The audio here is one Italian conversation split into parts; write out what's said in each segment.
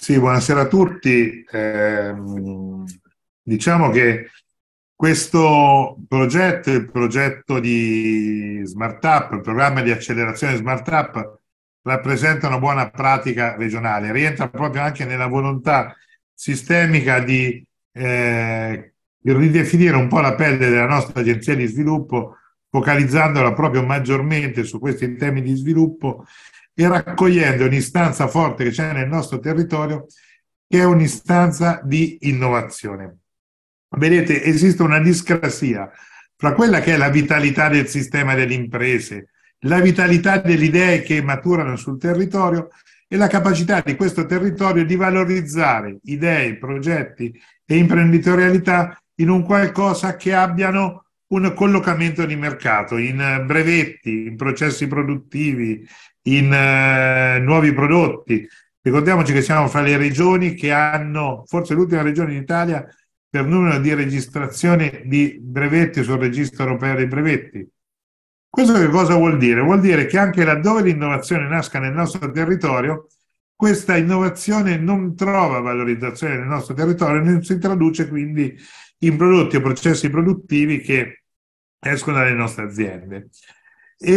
Sì, buonasera a tutti. Eh, diciamo che questo progetto, il progetto di Smart Up, il programma di accelerazione Smart Up, rappresenta una buona pratica regionale, rientra proprio anche nella volontà sistemica di eh, ridefinire un po' la pelle della nostra agenzia di sviluppo, focalizzandola proprio maggiormente su questi temi di sviluppo e raccogliendo un'istanza forte che c'è nel nostro territorio, che è un'istanza di innovazione. Vedete, esiste una discrasia fra quella che è la vitalità del sistema delle imprese, la vitalità delle idee che maturano sul territorio e la capacità di questo territorio di valorizzare idee, progetti e imprenditorialità in un qualcosa che abbiano un collocamento di mercato in brevetti, in processi produttivi, in eh, nuovi prodotti. Ricordiamoci che siamo fra le regioni che hanno, forse l'ultima regione in Italia, per numero di registrazioni di brevetti sul registro europeo dei brevetti. Questo che cosa vuol dire? Vuol dire che anche laddove l'innovazione nasca nel nostro territorio, questa innovazione non trova valorizzazione nel nostro territorio, non si traduce quindi in prodotti o processi produttivi che escono dalle nostre aziende. E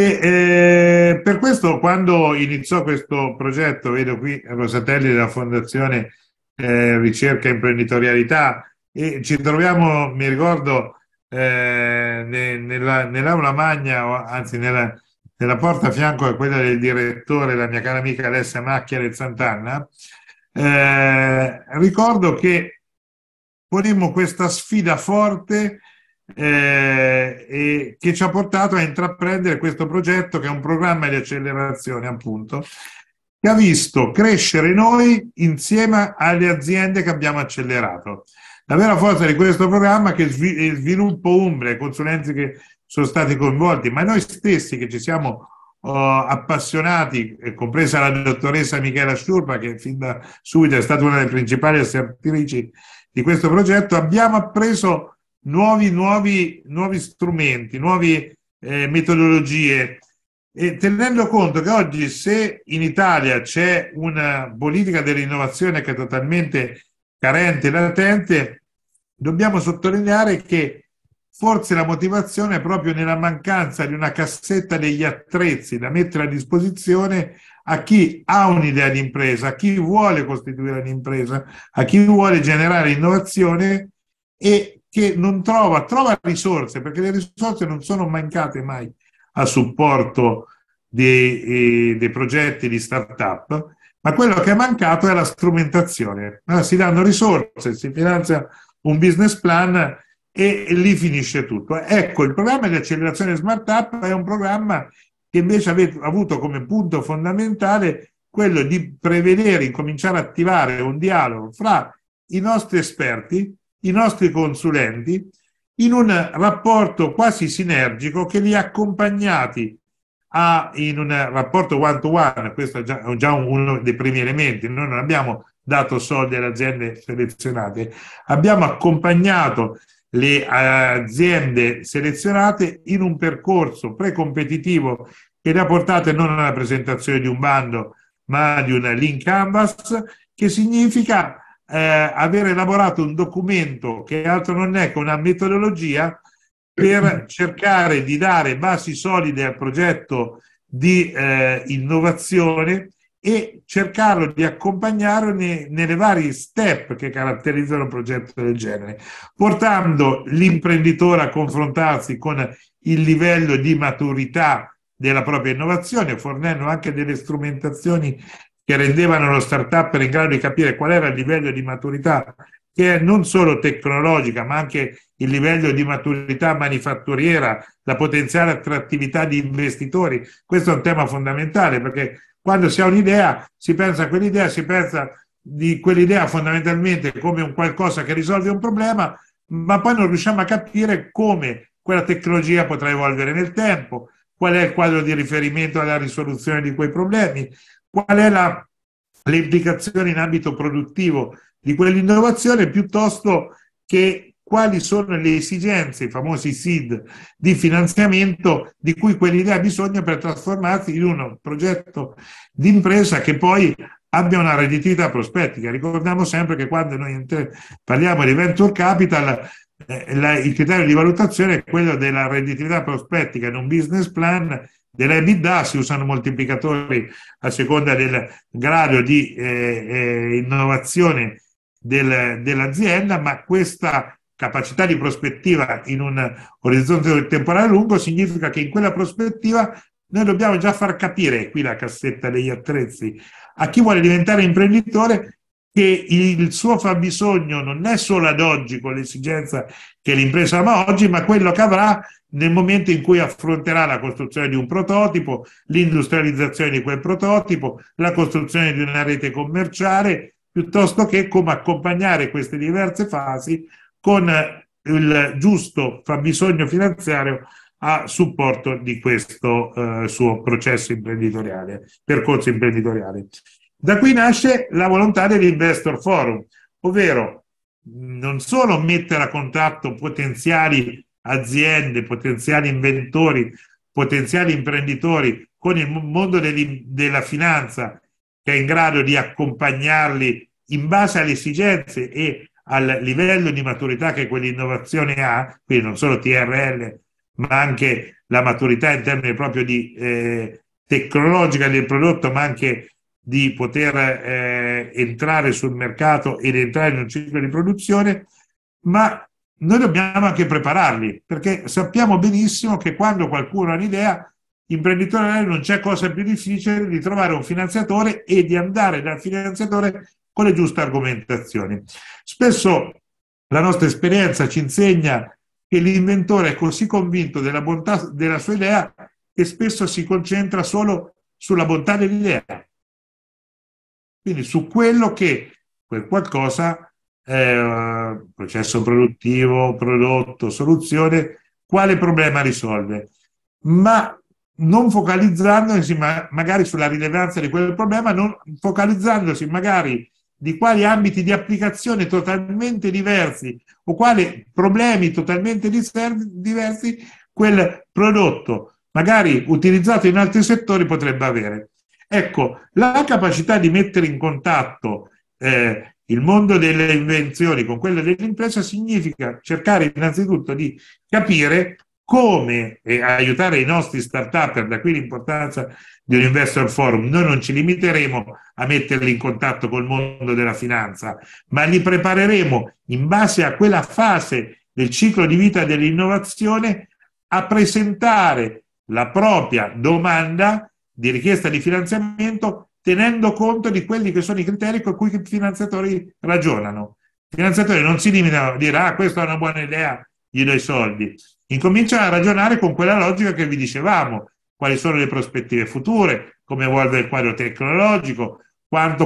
eh, per questo quando iniziò questo progetto, vedo qui Rosatelli della Fondazione eh, Ricerca e Imprenditorialità, e ci troviamo, mi ricordo, eh, nell'aula magna, anzi nella, nella, porta a fianco a quella del direttore, la mia cara amica Alessia Macchia del Sant'Anna, eh, ricordo che ponemmo questa sfida forte eh, e che ci ha portato a intraprendere questo progetto che è un programma di accelerazione appunto che ha visto crescere noi insieme alle aziende che abbiamo accelerato. La vera forza di questo programma è che il sviluppo Umbria, i consulenti che sono stati coinvolti, ma noi stessi che ci siamo uh, appassionati, eh, compresa la dottoressa Michela Sciurpa, che fin da subito è stata una delle principali assertrici di questo progetto, abbiamo appreso nuovi, nuovi, nuovi strumenti, nuove eh, metodologie. E tenendo conto che oggi se in Italia c'è una politica dell'innovazione che è totalmente carente e latente, dobbiamo sottolineare che forse la motivazione è proprio nella mancanza di una cassetta degli attrezzi da mettere a disposizione a chi ha un'idea di impresa, a chi vuole costituire un'impresa, a chi vuole generare innovazione e che non trova, trova risorse, perché le risorse non sono mancate mai a supporto dei, eh, dei progetti di start-up, ma quello che è mancato è la strumentazione. No, si danno risorse, si finanzia un business plan e, lì finisce tutto. Ecco, il programma di accelerazione Smart-up è un programma che invece ha avuto come punto fondamentale quello di prevedere, incominciare a attivare un dialogo fra i nostri esperti i nostri consulenti in un rapporto quasi sinergico che li ha accompagnati a, in un rapporto one to one, questo è già, è già uno dei primi elementi, noi non abbiamo dato soldi alle aziende selezionate, abbiamo accompagnato le eh, aziende selezionate in un percorso pre-competitivo che le ha portate non alla presentazione di un bando, ma di una link canvas, che significa eh, aver elaborato un documento che altro non è che una metodologia per cercare di dare basi solide al progetto di eh, innovazione e cercarlo di accompagnare ne, nelle varie step che caratterizzano un progetto del genere, portando l'imprenditore a confrontarsi con il livello di maturità della propria innovazione, fornendo anche delle strumentazioni che rendevano lo startup in grado di capire qual era il livello di maturità, che è non solo tecnologica, ma anche il livello di maturità manifatturiera, la potenziale attrattività di investitori. Questo è un tema fondamentale perché quando si ha un'idea, si pensa a quell'idea, si pensa di quell'idea fondamentalmente come un qualcosa che risolve un problema, ma poi non riusciamo a capire come quella tecnologia potrà evolvere nel tempo, qual è il quadro di riferimento alla risoluzione di quei problemi, qual è la, l'implicazione in ambito produttivo di quell'innovazione piuttosto che quali sono le esigenze, i famosi SID di finanziamento di cui quell'idea ha bisogno per trasformarsi in un progetto di impresa che poi abbia una redditività prospettica. Ricordiamo sempre che quando noi parliamo di venture capital, eh, la, il criterio di valutazione è quello della redditività prospettica in un business plan Dell'EBITDA si usano moltiplicatori a seconda del grado di eh, eh, innovazione del, dell'azienda, ma questa capacità di prospettiva in un orizzonte temporale lungo significa che in quella prospettiva noi dobbiamo già far capire, qui la cassetta degli attrezzi, a chi vuole diventare imprenditore che il suo fabbisogno non è solo ad oggi con l'esigenza che l'impresa ha oggi, ma quello che avrà nel momento in cui affronterà la costruzione di un prototipo, l'industrializzazione di quel prototipo, la costruzione di una rete commerciale, piuttosto che come accompagnare queste diverse fasi con il giusto fabbisogno finanziario a supporto di questo eh, suo processo imprenditoriale, percorso imprenditoriale. Da qui nasce la volontà dell'Investor Forum, ovvero non solo mettere a contatto potenziali aziende, potenziali inventori, potenziali imprenditori con il mondo della finanza che è in grado di accompagnarli in base alle esigenze e al livello di maturità che quell'innovazione ha, quindi non solo TRL, ma anche la maturità in termini proprio di eh, tecnologica del prodotto, ma anche di poter eh, entrare sul mercato ed entrare in un ciclo di produzione, ma noi dobbiamo anche prepararli, perché sappiamo benissimo che quando qualcuno ha un'idea imprenditoriale non c'è cosa più difficile di trovare un finanziatore e di andare dal finanziatore con le giuste argomentazioni. Spesso la nostra esperienza ci insegna che l'inventore è così convinto della bontà della sua idea che spesso si concentra solo sulla bontà dell'idea quindi su quello che quel qualcosa, eh, processo produttivo, prodotto, soluzione, quale problema risolve. Ma non focalizzandosi magari sulla rilevanza di quel problema, non focalizzandosi magari di quali ambiti di applicazione totalmente diversi o quali problemi totalmente diversi quel prodotto, magari utilizzato in altri settori, potrebbe avere. Ecco, la capacità di mettere in contatto eh, il mondo delle invenzioni con quello dell'impresa significa cercare innanzitutto di capire come aiutare i nostri start-up, da qui l'importanza di un investor forum. Noi non ci limiteremo a metterli in contatto col mondo della finanza, ma li prepareremo in base a quella fase del ciclo di vita dell'innovazione a presentare la propria domanda di richiesta di finanziamento tenendo conto di quelli che sono i criteri con cui i finanziatori ragionano. I finanziatori non si limitano a dire ah questa è una buona idea, gli do i soldi. Incominciano a ragionare con quella logica che vi dicevamo, quali sono le prospettive future, come evolve il quadro tecnologico,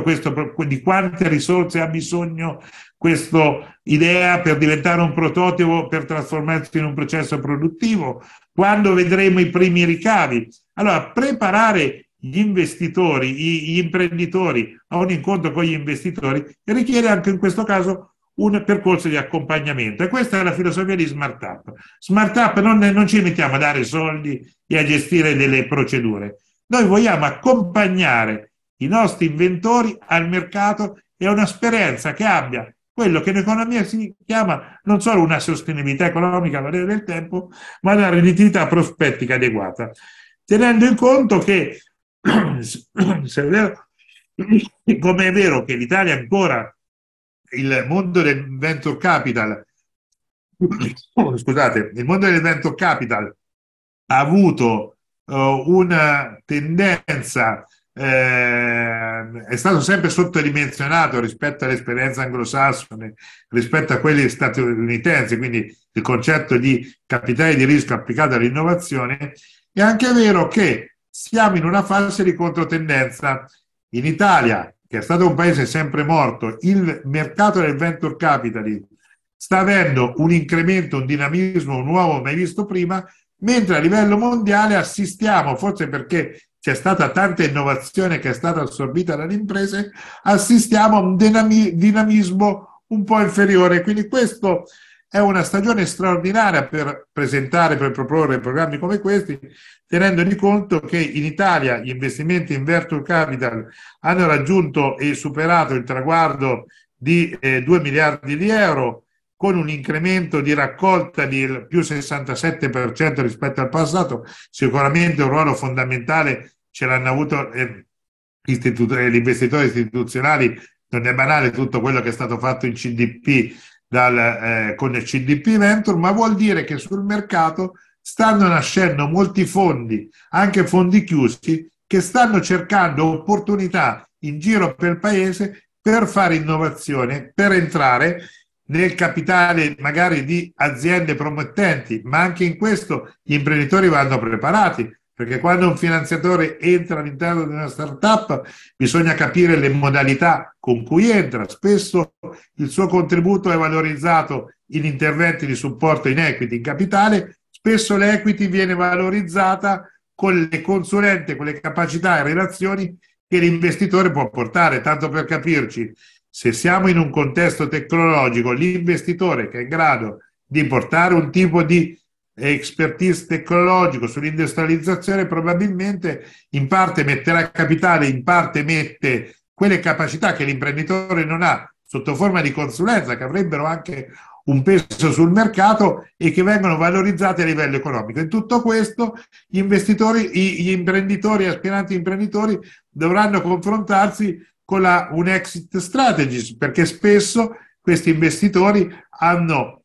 questo, di quante risorse ha bisogno questa idea per diventare un prototipo, per trasformarsi in un processo produttivo, quando vedremo i primi ricavi. Allora, preparare gli investitori, gli imprenditori a un incontro con gli investitori richiede anche in questo caso un percorso di accompagnamento e questa è la filosofia di Smart Up. Smart Up non, non ci mettiamo a dare soldi e a gestire delle procedure, noi vogliamo accompagnare i nostri inventori al mercato e a un'esperienza che abbia quello che in economia si chiama non solo una sostenibilità economica a valere del tempo, ma una redditività prospettica adeguata tenendo in conto che, se è vero, come è vero che l'Italia ancora, il mondo del venture capital, scusate, il mondo del venture capital ha avuto uh, una tendenza eh, è stato sempre sottodimensionato rispetto all'esperienza anglosassone, rispetto a quelli statunitensi, quindi il concetto di capitale di rischio applicato all'innovazione. È anche vero che siamo in una fase di controtendenza. In Italia, che è stato un paese sempre morto, il mercato del venture capital sta avendo un incremento, un dinamismo nuovo mai visto prima, mentre a livello mondiale assistiamo, forse perché c'è stata tanta innovazione che è stata assorbita dalle imprese, assistiamo a un dinamismo un po' inferiore. Quindi questa è una stagione straordinaria per presentare, per proporre programmi come questi, tenendo di conto che in Italia gli investimenti in Virtual Capital hanno raggiunto e superato il traguardo di eh, 2 miliardi di euro, con un incremento di raccolta del più 67% rispetto al passato, sicuramente un ruolo fondamentale ce l'hanno avuto eh, istitut- eh, gli investitori istituzionali, non è banale tutto quello che è stato fatto in CDP dal, eh, con il CDP Venture, ma vuol dire che sul mercato stanno nascendo molti fondi, anche fondi chiusi, che stanno cercando opportunità in giro per il paese per fare innovazione, per entrare nel capitale magari di aziende promettenti, ma anche in questo gli imprenditori vanno preparati, perché quando un finanziatore entra all'interno di una startup bisogna capire le modalità con cui entra. Spesso il suo contributo è valorizzato in interventi di supporto in equity, in capitale, spesso l'equity viene valorizzata con le consulenti, con le capacità e relazioni che l'investitore può portare. Tanto per capirci, se siamo in un contesto tecnologico, l'investitore che è in grado di portare un tipo di expertise tecnologico sull'industrializzazione probabilmente in parte metterà capitale, in parte mette quelle capacità che l'imprenditore non ha sotto forma di consulenza che avrebbero anche un peso sul mercato e che vengono valorizzate a livello economico. In tutto questo gli investitori, gli imprenditori, aspiranti imprenditori dovranno confrontarsi con la, un exit strategy, perché spesso questi investitori hanno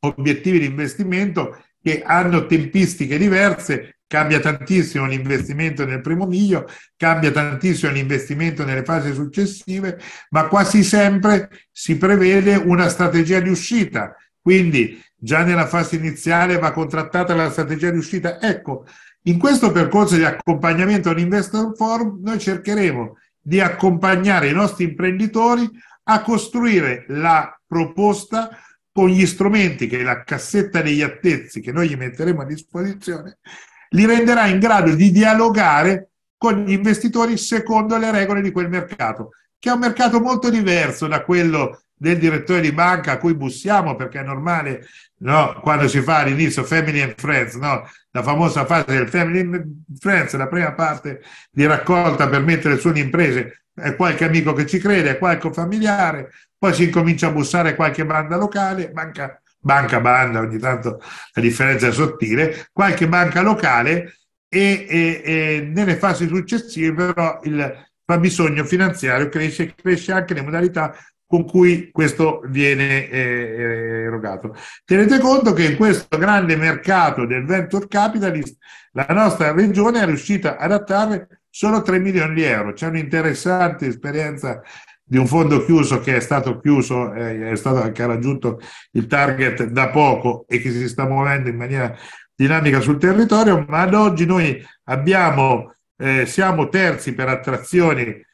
obiettivi di investimento che hanno tempistiche diverse Cambia tantissimo l'investimento nel primo miglio, cambia tantissimo l'investimento nelle fasi successive, ma quasi sempre si prevede una strategia di uscita. Quindi già nella fase iniziale va contrattata la strategia di uscita. Ecco, in questo percorso di accompagnamento all'Investor Forum noi cercheremo di accompagnare i nostri imprenditori a costruire la proposta con gli strumenti che è la cassetta degli attezzi che noi gli metteremo a disposizione li renderà in grado di dialogare con gli investitori secondo le regole di quel mercato, che è un mercato molto diverso da quello del direttore di banca a cui bussiamo perché è normale no? quando si fa all'inizio Family and Friends, no? la famosa fase del Family and Friends, la prima parte di raccolta per mettere su un'impresa, è qualche amico che ci crede, è qualche familiare, poi si incomincia a bussare qualche banda locale, banca banca banda, ogni tanto la differenza è sottile, qualche banca locale e, e, e nelle fasi successive però il fabbisogno finanziario cresce e cresce anche le modalità con cui questo viene eh, erogato. Tenete conto che in questo grande mercato del venture capitalist la nostra regione è riuscita ad attrarre solo 3 milioni di euro. C'è un'interessante esperienza di un fondo chiuso che è stato chiuso, è stato, che ha raggiunto il target da poco e che si sta muovendo in maniera dinamica sul territorio, ma ad oggi noi abbiamo, eh, siamo terzi per attrazione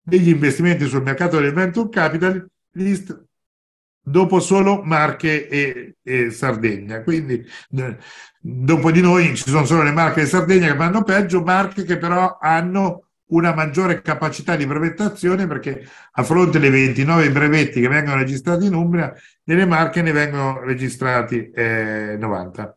degli investimenti sul mercato del venture capitalist dopo solo Marche e, e Sardegna. Quindi eh, dopo di noi ci sono solo le Marche e Sardegna che vanno peggio, Marche che però hanno una maggiore capacità di brevettazione perché a fronte dei 29 brevetti che vengono registrati in Umbria, nelle Marche ne vengono registrati eh, 90.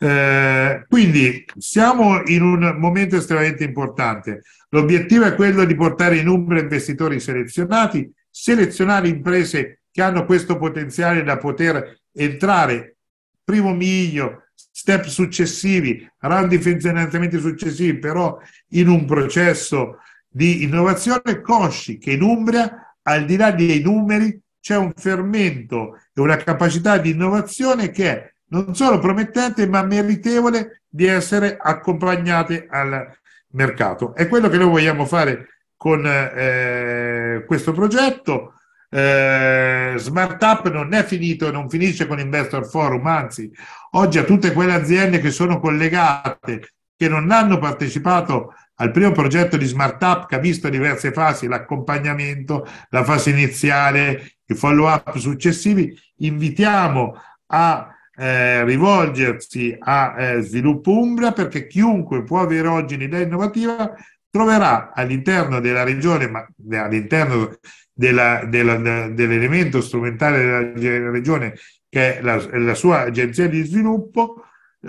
Eh, quindi siamo in un momento estremamente importante. L'obiettivo è quello di portare in Umbria investitori selezionati, selezionare imprese che hanno questo potenziale da poter entrare primo miglio step successivi, round di finanziamenti successivi, però in un processo di innovazione consci che in Umbria, al di là dei numeri, c'è un fermento e una capacità di innovazione che è non solo promettente ma meritevole di essere accompagnate al mercato. È quello che noi vogliamo fare con eh, questo progetto. Eh, Smart Up non è finito e non finisce con Investor Forum, anzi, oggi a tutte quelle aziende che sono collegate, che non hanno partecipato al primo progetto di Smart Up che ha visto diverse fasi, l'accompagnamento, la fase iniziale, i follow-up successivi, invitiamo a eh, rivolgersi a eh, Sviluppo Umbria perché chiunque può avere oggi un'idea innovativa troverà all'interno della regione, ma all'interno della, della, della, dell'elemento strumentale della regione, che è la, la sua agenzia di sviluppo,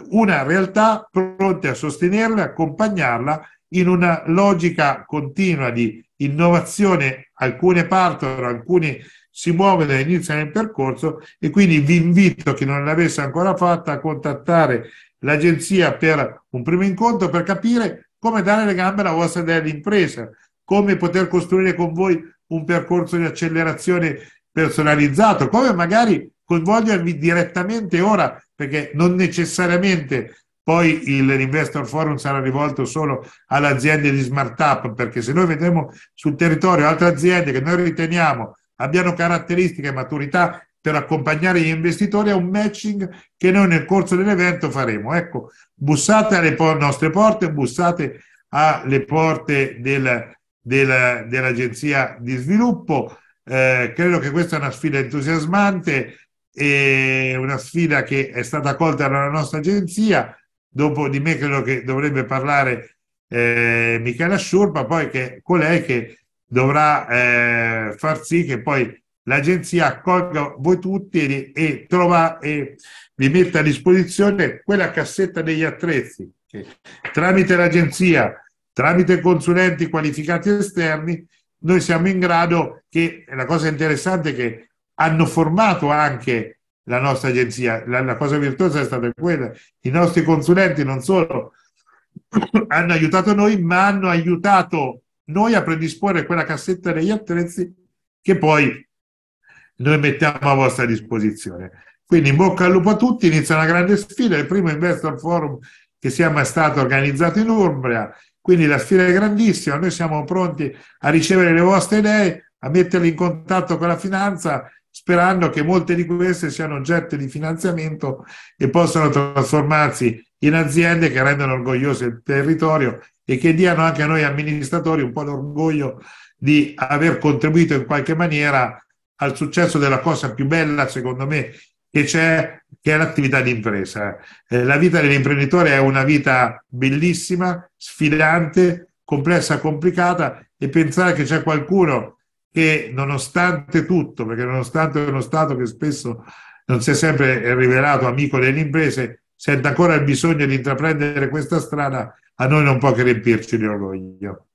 una realtà pronta a sostenerla, e accompagnarla in una logica continua di innovazione. Alcune partono, alcune si muovono e iniziano il percorso e quindi vi invito, chi non l'avesse ancora fatta, a contattare l'agenzia per un primo incontro per capire come dare le gambe alla vostra idea di impresa, come poter costruire con voi un percorso di accelerazione personalizzato, come magari coinvolgervi direttamente ora, perché non necessariamente poi l'Investor Forum sarà rivolto solo alle aziende di start up, perché se noi vedremo sul territorio altre aziende che noi riteniamo abbiano caratteristiche e maturità per accompagnare gli investitori a un matching che noi nel corso dell'evento faremo. Ecco, bussate alle po- nostre porte, bussate alle porte del, del, dell'agenzia di sviluppo. Eh, credo che questa è una sfida entusiasmante, e una sfida che è stata colta dalla nostra agenzia. Dopo di me credo che dovrebbe parlare eh, Michela Sciurpa, poi che colei che dovrà eh, far sì che poi l'agenzia accolga voi tutti e, e, trova, e vi mette a disposizione quella cassetta degli attrezzi che tramite l'agenzia, tramite consulenti qualificati esterni, noi siamo in grado che, la cosa interessante è che hanno formato anche la nostra agenzia, la, la cosa virtuosa è stata quella, i nostri consulenti non solo hanno aiutato noi, ma hanno aiutato noi a predisporre quella cassetta degli attrezzi che poi noi mettiamo a vostra disposizione. Quindi in bocca al lupo a tutti, inizia una grande sfida, il primo investor forum che sia mai stato organizzato in Umbria, quindi la sfida è grandissima, noi siamo pronti a ricevere le vostre idee, a metterle in contatto con la finanza, sperando che molte di queste siano oggetto di finanziamento e possano trasformarsi in aziende che rendano orgoglioso il territorio e che diano anche a noi amministratori un po' l'orgoglio di aver contribuito in qualche maniera a al successo della cosa più bella, secondo me, che c'è, che è l'attività di impresa. Eh, la vita dell'imprenditore è una vita bellissima, sfidante, complessa, complicata e pensare che c'è qualcuno che nonostante tutto, perché nonostante uno Stato che spesso non si è sempre rivelato amico delle imprese, sente ancora il bisogno di intraprendere questa strada, a noi non può che riempirci di orgoglio.